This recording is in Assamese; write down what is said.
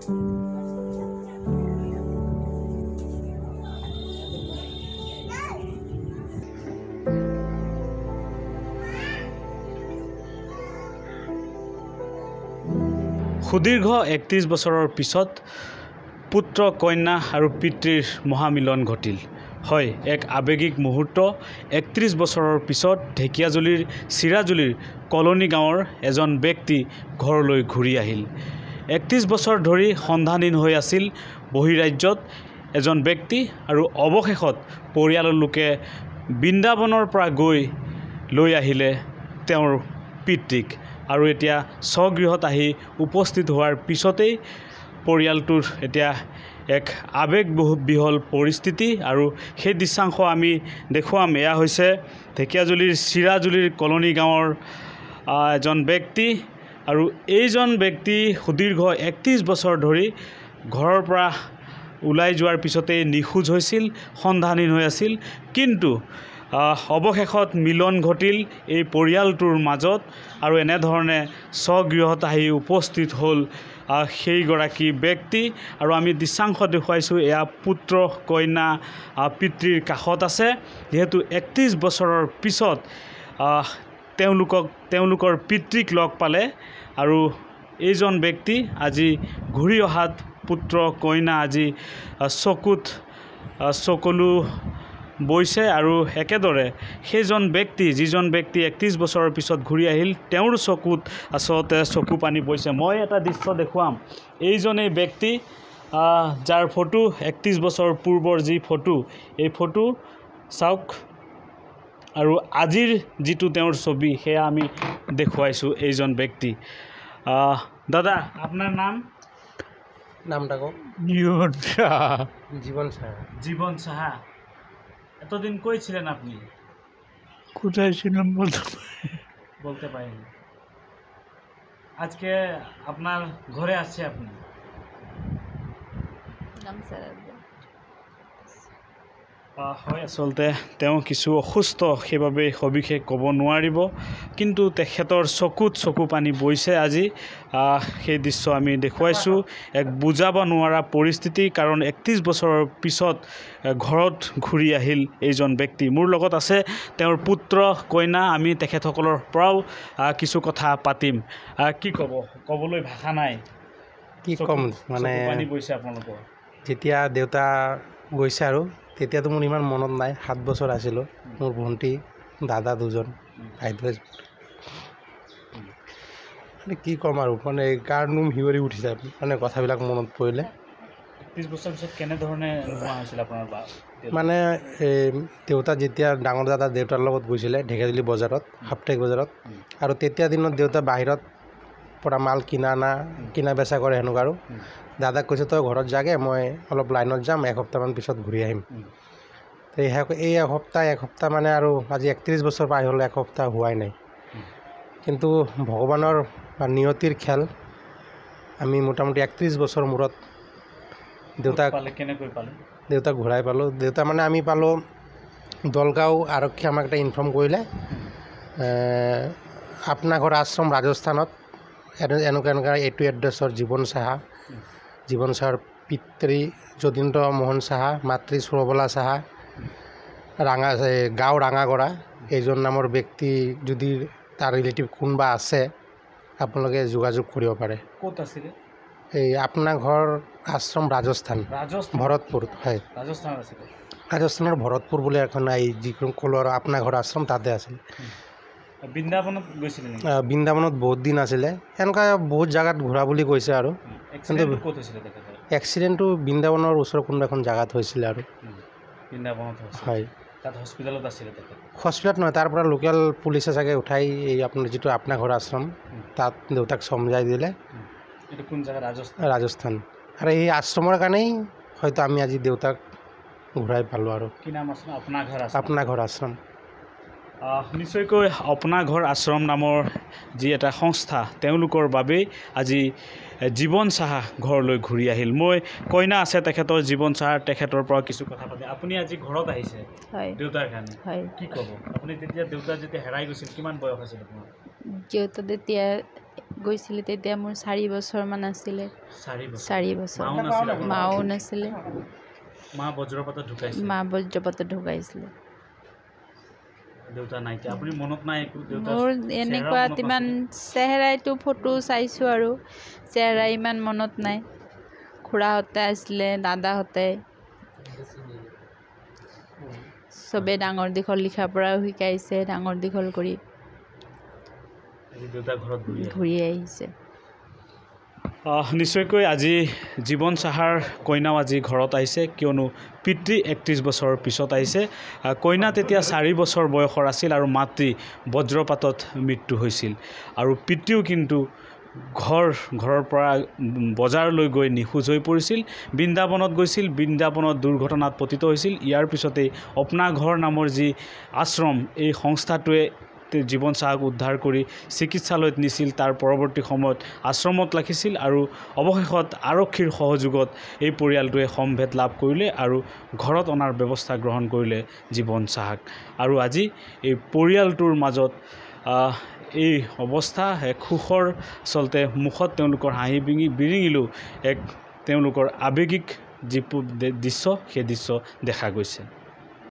সুদীৰ্ঘ একত্ৰিছ বছৰৰ পিছত পুত্ৰ কন্যা আৰু পিতৃৰ মহামিলন ঘটিল হয় এক আৱেগিক মুহূৰ্ত একত্ৰিছ বছৰৰ পিছত ঢেকীয়াজুলিৰ চিৰাজুলিৰ কলনী গাঁৱৰ এজন ব্যক্তি ঘৰলৈ ঘূৰি আহিল একত্ৰিছ বছৰ ধৰি সন্ধানহীন হৈ আছিল বহিৰাজ্যত এজন ব্যক্তি আৰু অৱশেষত পৰিয়ালৰ লোকে বৃন্দাবনৰ পৰা গৈ লৈ আহিলে তেওঁৰ পিতৃক আৰু এতিয়া স্বগৃহত আহি উপস্থিত হোৱাৰ পিছতেই পৰিয়ালটোৰ এতিয়া এক আৱেগ বহু বিহল পৰিস্থিতি আৰু সেই দৃশ্যাংশ আমি দেখুৱাম এয়া হৈছে ঢেকীয়াজুলিৰ চিৰাজুলিৰ কলনী গাঁৱৰ এজন ব্যক্তি আৰু এইজন ব্যক্তি সুদীৰ্ঘ একত্ৰিছ বছৰ ধৰি ঘৰৰ পৰা ওলাই যোৱাৰ পিছতেই নিখোজ হৈছিল সন্ধানহীন হৈ আছিল কিন্তু অৱশেষত মিলন ঘটিল এই পৰিয়ালটোৰ মাজত আৰু এনেধৰণে স্বগৃহত আহি উপস্থিত হ'ল সেইগৰাকী ব্যক্তি আৰু আমি দৃশ্যাংশ দেখুৱাইছোঁ এয়া পুত্ৰ কইনা পিতৃৰ কাষত আছে যিহেতু একত্ৰিছ বছৰৰ পিছত তেওঁলোকক তেওঁলোকৰ পিতৃক লগ পালে আৰু এইজন ব্যক্তি আজি ঘূৰি অহাত পুত্ৰ কইনা আজি চকুত চকুলো বৈছে আৰু একেদৰে সেইজন ব্যক্তি যিজন ব্যক্তি একত্ৰিছ বছৰৰ পিছত ঘূৰি আহিল তেওঁৰ চকুত আচলতে চকু পানী পৰিছে মই এটা দৃশ্য দেখুৱাম এইজনেই ব্যক্তি যাৰ ফটো একত্ৰিছ বছৰ পূৰ্বৰ যি ফটো এই ফটো চাওক আৰু আজিৰ যিটো তেওঁৰ ছবি সেয়া আমি দেখুৱাইছোঁ এইজন ব্যক্তি দাদা আপোনাৰ নাম নামটা কো জীবন সাহা জীবন সাহা এতদিন কই ছিলেন আপনি কোথায় ছিলাম বলতে বলতে আজকে আপনার ঘরে আছে আপনি হয় আচলতে তেওঁ কিছু অসুস্থ সেইবাবে সবিশেষ ক'ব নোৱাৰিব কিন্তু তেখেতৰ চকুত চকু পানী বৈছে আজি সেই দৃশ্য আমি দেখুৱাইছোঁ এক বুজাব নোৱাৰা পৰিস্থিতি কাৰণ একত্ৰিছ বছৰৰ পিছত ঘৰত ঘূৰি আহিল এইজন ব্যক্তি মোৰ লগত আছে তেওঁৰ পুত্ৰ কইনা আমি তেখেতসকলৰ পৰাও কিছু কথা পাতিম কি ক'ব ক'বলৈ ভাষা নাই কি ক'ম মানে পানী বৈছে আপোনালোকৰ যেতিয়া দেউতা গৈছে আৰু তেতিয়াতো মোৰ ইমান মনত নাই সাত বছৰ আছিলোঁ মোৰ ভণ্টি দাদা দুজন ভাইটো মানে কি ক'ম আৰু মানে কাৰণো শিৱৰি উঠিছে মানে কথাবিলাক মনত পৰিলে মানে দেউতা যেতিয়া ডাঙৰ দাদা দেউতাৰ লগত গৈছিলে ঢেকাজুলি বজাৰত সাপ্তাহিক বজাৰত আৰু তেতিয়া দিনত দেউতা বাহিৰত পৰা মাল কিনা না কিনা বেচা কৰে সেনেকুৱা আৰু দাদাক কৈছে তই ঘৰত যাগে মই অলপ লাইনত যাম এসপ্তাহমান পিছত ঘূৰি আহিম এই এসপ্তাহ এসপ্তাহ মানে আৰু আজি একত্ৰিছ বছৰ পাই হ'লে এসপ্তাহ হোৱাই নাই কিন্তু ভগৱানৰ নিয়তিৰ খেল আমি মোটামুটি একত্ৰিছ বছৰ মূৰত দেউতাক পালোঁ দেউতাক ঘূৰাই পালোঁ দেউতা মানে আমি পালোঁ দলগাঁও আৰক্ষীয়ে আমাক এটা ইনফৰ্ম কৰিলে আপোনাৰ ঘৰ আশ্ৰম ৰাজস্থানত এনেকুৱা এনেকুৱা এইটো এড্ৰেছৰ জীৱন চাহা জীৱন চাহাৰ পিতৃ যদিন্দ্ৰ মোহন চাহা মাতৃ সুৰবলা চাহা ৰাঙা গাঁও ৰাঙাগড়া এইজন নামৰ ব্যক্তি যদি তাৰ ৰিলেটিভ কোনোবা আছে আপোনালোকে যোগাযোগ কৰিব পাৰে ক'ত আছিলে এই আপোনাৰ ঘৰ আশ্ৰম ৰাজস্থান ভৰতপুৰ হয় ৰাজস্থানৰ ভৰতপুৰ বুলি এখন এই যিখন ক'লোঁ আৰু আপোনাৰ ঘৰ আশ্ৰম তাতে আছিল বৃন্দাবনত বহুত দিন আছিলে এনেকুৱা বহুত জেগাত ঘূৰা বুলি কৈছে আৰু ক'ত এক্সিডেণ্টটো বৃন্দাবনৰ ওচৰৰ কোনোবা এখন জেগাত হৈছিলে আৰু বৃন্দাবনত হয় হস্পিটেলত নহয় তাৰ পৰা লোকেল পুলিচে চাগে উঠাই এই আপোনাৰ যিটো আপনা ঘৰ আশ্ৰম তাত দেউতাক চমজাই দিলে ৰাজস্থান আৰু এই আশ্ৰমৰ কাৰণেই হয়তো আমি আজি দেউতাক ঘূৰাই পালোঁ আৰু কি আপোনাৰ ঘৰ আশ্ৰম নিশ্চয়কৈ অপনা ঘৰ আশ্ৰম নামৰ যি এটা সংস্থা তেওঁলোকৰ বাবেই আজি জীৱন চাহা ঘৰলৈ ঘূৰি আহিল মই কইনা আছে তেখেতৰ জীৱন চাহাৰ তেখেতৰ পৰা কিছু কথা পাতি আপুনি আজি ঘৰত আহিছে গৈছিলে তেতিয়া মোৰ চাৰি বছৰমান আছিলে মাও নাছিলে মা বজ্ৰপাতত ঢুকাইছিলে দেউতা নাই আপুনি মনত নাই মোৰ এনেকুৱা ইমান চেহেৰাইটো ফটো চাইছোঁ আৰু চেহেৰাই ইমান মনত নাই খুৰাহঁতে আছিলে দাদাহঁতে চবে ডাঙৰ দীঘল লিখা পৰাও শিকাইছে ডাঙৰ দীঘল কৰি ঘূৰি আহিছে নিশ্চয়কৈ আজি জীৱন চাহাৰ কইনাও আজি ঘৰত আহিছে কিয়নো পিতৃ একত্ৰিছ বছৰ পিছত আহিছে কইনা তেতিয়া চাৰি বছৰ বয়সৰ আছিল আৰু মাতৃ বজ্ৰপাতত মৃত্যু হৈছিল আৰু পিতৃও কিন্তু ঘৰ ঘৰৰ পৰা বজাৰলৈ গৈ নিখোজ হৈ পৰিছিল বৃন্দাবনত গৈছিল বৃন্দাবনত দুৰ্ঘটনাত পতিত হৈছিল ইয়াৰ পিছতেই অপনা ঘৰ নামৰ যি আশ্ৰম এই সংস্থাটোৱে জীৱন চাহক উদ্ধাৰ কৰি চিকিৎসালয়ত নিছিল তাৰ পৰৱৰ্তী সময়ত আশ্ৰমত ৰাখিছিল আৰু অৱশেষত আৰক্ষীৰ সহযোগত এই পৰিয়ালটোৱে সম্ভেদ লাভ কৰিলে আৰু ঘৰত অনাৰ ব্যৱস্থা গ্ৰহণ কৰিলে জীৱন চাহাক আৰু আজি এই পৰিয়ালটোৰ মাজত এই অৱস্থা এক সুখৰ আচলতে মুখত তেওঁলোকৰ হাঁহি বিঙি বিৰিঙিলেও এক তেওঁলোকৰ আৱেগিক যি দৃশ্য সেই দৃশ্য দেখা গৈছে